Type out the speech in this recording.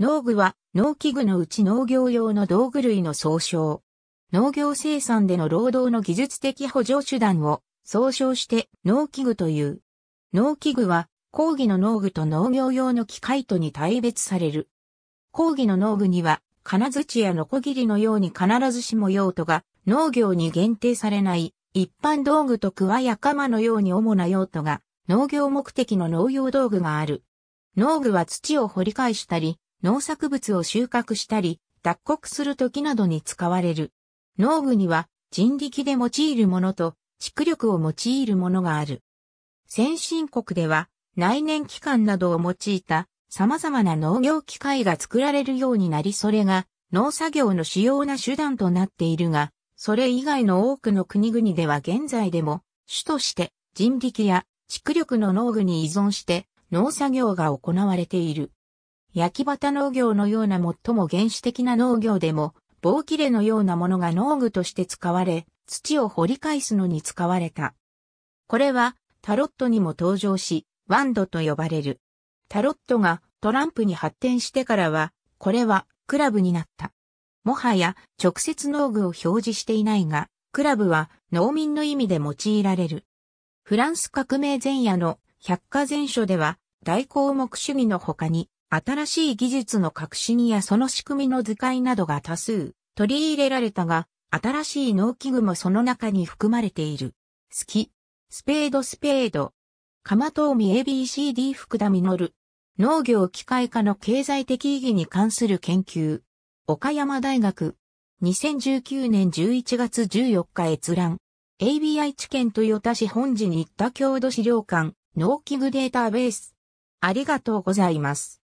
農具は農機具のうち農業用の道具類の総称。農業生産での労働の技術的補助手段を総称して農機具という。農機具は工技の農具と農業用の機械とに大別される。工技の農具には金槌やノコギリのように必ずしも用途が農業に限定されない一般道具と桑や鎌のように主な用途が農業目的の農業道具がある。農具は土を掘り返したり、農作物を収穫したり、脱穀する時などに使われる。農具には人力で用いるものと、蓄力を用いるものがある。先進国では、内燃機関などを用いた様々な農業機械が作られるようになり、それが農作業の主要な手段となっているが、それ以外の多くの国々では現在でも、主として人力や蓄力の農具に依存して農作業が行われている。焼き畑農業のような最も原始的な農業でも、棒切れのようなものが農具として使われ、土を掘り返すのに使われた。これはタロットにも登場し、ワンドと呼ばれる。タロットがトランプに発展してからは、これはクラブになった。もはや直接農具を表示していないが、クラブは農民の意味で用いられる。フランス革命前夜の百科全書では、大項目主義の他に、新しい技術の革新やその仕組みの図解などが多数取り入れられたが、新しい農機具もその中に含まれている。好き。スペードスペード。釜遠見 ABCD 福田実。農業機械化の経済的意義に関する研究。岡山大学。2019年11月14日閲覧。ABI 知見豊田市本寺に行った郷土資料館、農機具データベース。ありがとうございます。